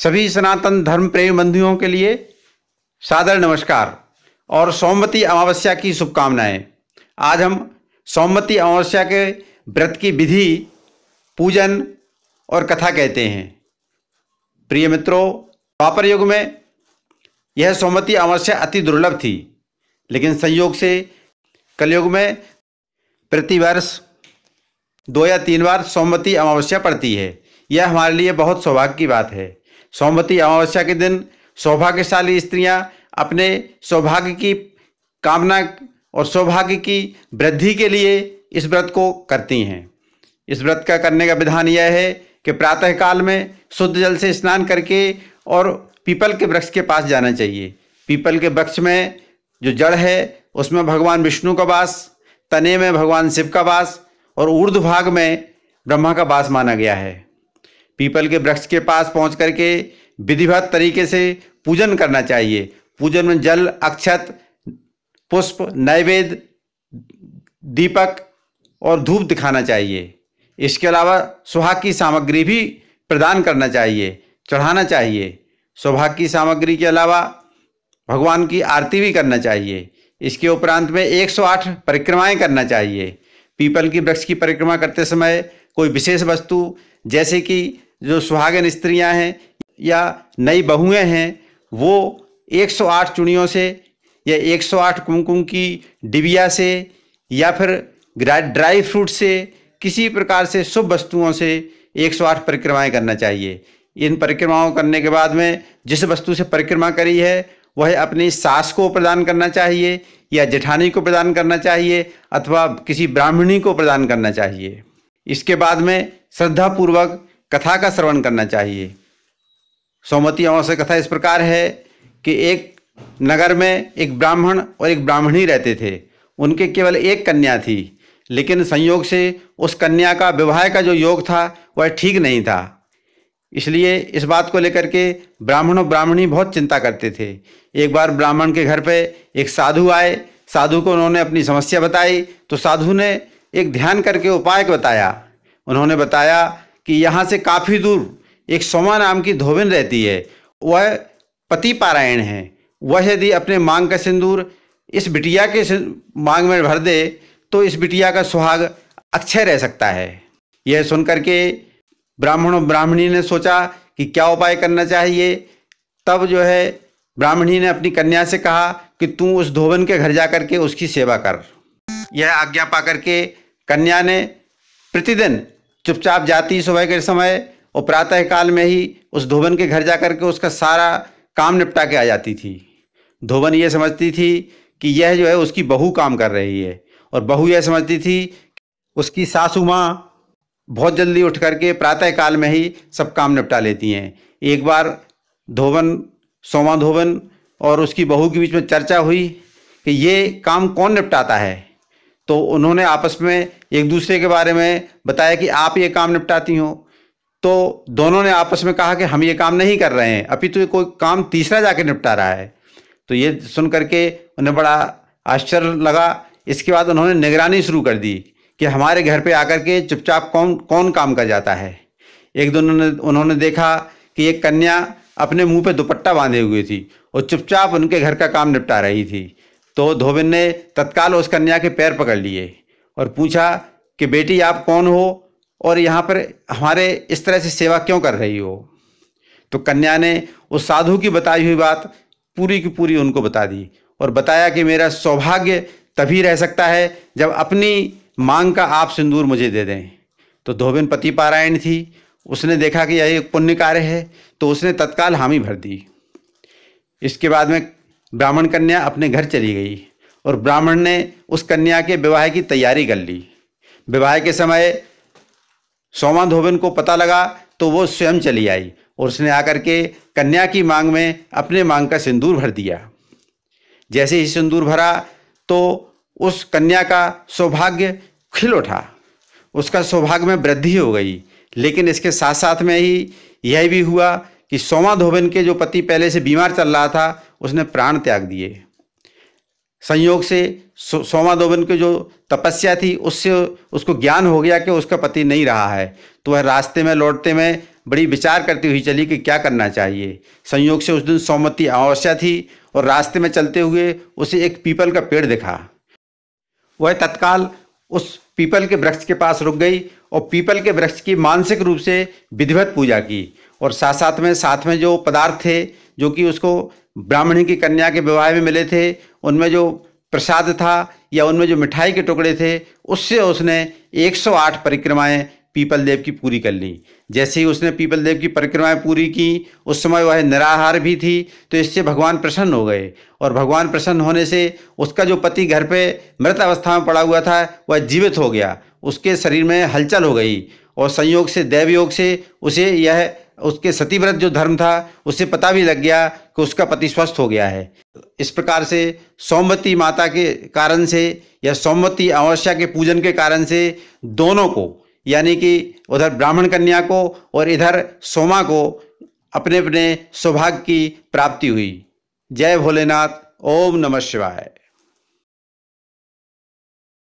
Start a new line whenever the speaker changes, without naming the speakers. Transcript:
सभी सनातन धर्म प्रेम बंधुओं के लिए सादर नमस्कार और सोमवती अमावस्या की शुभकामनाएं आज हम सोमवती अमावस्या के व्रत की विधि पूजन और कथा कहते हैं प्रिय मित्रों पापर युग में यह सोमवती अमावस्या अति दुर्लभ थी लेकिन संयोग से कलयुग में प्रतिवर्ष दो या तीन बार सोमवती अमावस्या पड़ती है यह हमारे लिए बहुत सौभाग्य की बात है सोमवती अमावस्या के दिन सौभाग्यशाली स्त्रियां अपने सौभाग्य की कामना और सौभाग्य की वृद्धि के लिए इस व्रत को करती हैं इस व्रत का करने का विधान यह है कि प्रातःकाल में शुद्ध जल से स्नान करके और पीपल के वृक्ष के पास जाना चाहिए पीपल के वृक्ष में जो जड़ है उसमें भगवान विष्णु का वास तने में भगवान शिव का वास और ऊर्ध्व भाग में ब्रह्मा का वास माना गया है पीपल के वृक्ष के पास पहुँच करके विधिवत तरीके से पूजन करना चाहिए पूजन में जल अक्षत पुष्प नैवेद्य दीपक और धूप दिखाना चाहिए इसके अलावा सुहाग की सामग्री भी प्रदान करना चाहिए चढ़ाना चाहिए सुहाग की सामग्री के अलावा भगवान की आरती भी करना चाहिए इसके उपरांत में 108 परिक्रमाएं करना चाहिए पीपल की वृक्ष की परिक्रमा करते समय कोई विशेष वस्तु जैसे कि जो सुहागन स्त्रियां हैं या नई बहुएं हैं वो 108 चुड़ियों से या 108 कुमकुम की डिबिया से या फिर ड्राई फ्रूट से किसी प्रकार से शुभ वस्तुओं से 108 परिक्रमाएं करना चाहिए इन परिक्रमाओं करने के बाद में जिस वस्तु से परिक्रमा करी है वह अपनी सास को प्रदान करना चाहिए या जेठानी को प्रदान करना चाहिए अथवा किसी ब्राह्मणी को प्रदान करना चाहिए इसके बाद में श्रद्धापूर्वक कथा का श्रवण करना चाहिए सौमती अमावस्या कथा इस प्रकार है कि एक नगर में एक ब्राह्मण और एक ब्राह्मणी रहते थे उनके केवल एक कन्या थी लेकिन संयोग से उस कन्या का विवाह का जो योग था वह ठीक नहीं था इसलिए इस बात को लेकर के ब्राह्मण और ब्राह्मणी बहुत चिंता करते थे एक बार ब्राह्मण के घर पे एक साधु आए साधु को उन्होंने अपनी समस्या बताई तो साधु ने एक ध्यान करके उपाय बताया उन्होंने बताया कि यहाँ से काफ़ी दूर एक सोमा नाम की धोबिन रहती है वह पति पारायण है वह यदि अपने मांग का सिंदूर इस बिटिया के मांग में भर दे तो इस बिटिया का सुहाग अक्षय रह सकता है यह सुनकर के ब्राह्मण और ब्राह्मणी ने सोचा कि क्या उपाय करना चाहिए तब जो है ब्राह्मणी ने अपनी कन्या से कहा कि तू उस धोबन के घर जा कर के उसकी सेवा कर यह आज्ञा पा करके कन्या ने प्रतिदिन चुपचाप जाती सुबह के समय और प्रातः काल में ही उस धोबन के घर जा कर के उसका सारा काम निपटा के आ जाती थी धोबन ये समझती थी कि यह जो है उसकी बहू काम कर रही है और बहू यह समझती थी उसकी सासू माँ बहुत जल्दी उठ करके प्रातः काल में ही सब काम निपटा लेती हैं एक बार धोबन सोमा धोबन और उसकी बहू के बीच में चर्चा हुई कि ये काम कौन निपटाता है तो उन्होंने आपस में एक दूसरे के बारे में बताया कि आप ये काम निपटाती हो तो दोनों ने आपस में कहा कि हम ये काम नहीं कर रहे हैं अभी तो कोई काम तीसरा जाके निपटा रहा है तो ये सुन करके उन्हें बड़ा आश्चर्य लगा इसके बाद उन्होंने निगरानी शुरू कर दी कि हमारे घर पे आकर के चुपचाप कौन कौन काम कर जाता है एक दिन उन्होंने उन्होंने देखा कि एक कन्या अपने मुंह पे दुपट्टा बांधे हुए थी और चुपचाप उनके घर का काम निपटा रही थी तो धोबिन ने तत्काल उस कन्या के पैर पकड़ लिए और पूछा कि बेटी आप कौन हो और यहाँ पर हमारे इस तरह से सेवा क्यों कर रही हो तो कन्या ने उस साधु की बताई हुई बात पूरी की पूरी उनको बता दी और बताया कि मेरा सौभाग्य तभी रह सकता है जब अपनी मांग का आप सिंदूर मुझे दे दें तो धोबिन पति पारायण थी उसने देखा कि यह एक पुण्य कार्य है तो उसने तत्काल हामी भर दी इसके बाद में ब्राह्मण कन्या अपने घर चली गई और ब्राह्मण ने उस कन्या के विवाह की तैयारी कर ली विवाह के समय सोमा धोबिन को पता लगा तो वो स्वयं चली आई और उसने आकर के कन्या की मांग में अपने मांग का सिंदूर भर दिया जैसे ही सिंदूर भरा तो उस कन्या का सौभाग्य खिल उठा उसका सौभाग्य में वृद्धि हो गई लेकिन इसके साथ साथ में ही यह भी हुआ कि सोमा धोबिन के जो पति पहले से बीमार चल रहा था उसने प्राण त्याग दिए संयोग से सोमा दोबन की जो तपस्या थी उससे उसको ज्ञान हो गया कि उसका पति नहीं रहा है तो वह रास्ते में लौटते में बड़ी विचार करती हुई चली कि क्या करना चाहिए संयोग से उस दिन सौमति अमावस्या थी और रास्ते में चलते हुए उसे एक पीपल का पेड़ दिखा वह तत्काल उस पीपल के वृक्ष के पास रुक गई और पीपल के वृक्ष की मानसिक रूप से विधिवत पूजा की और साथ साथ में साथ में जो पदार्थ थे जो कि उसको ब्राह्मणी की कन्या के विवाह में मिले थे उनमें जो प्रसाद था या उनमें जो मिठाई के टुकड़े थे उससे उसने 108 परिक्रमाएं पीपल देव की पूरी कर ली जैसे ही उसने पीपल देव की परिक्रमाएं पूरी की उस समय वह निराहार भी थी तो इससे भगवान प्रसन्न हो गए और भगवान प्रसन्न होने से उसका जो पति घर पे मृत अवस्था में पड़ा हुआ था वह जीवित हो गया उसके शरीर में हलचल हो गई और संयोग से दैवयोग से उसे यह उसके सतीव्रत जो धर्म था उसे पता भी लग गया कि उसका पति स्वस्थ हो गया है इस प्रकार से सोमवती माता के कारण से या सोमवती अमावस्या के पूजन के कारण से दोनों को यानी कि उधर ब्राह्मण कन्या को और इधर सोमा को अपने अपने सौभाग्य की प्राप्ति हुई जय भोलेनाथ ओम नमः शिवाय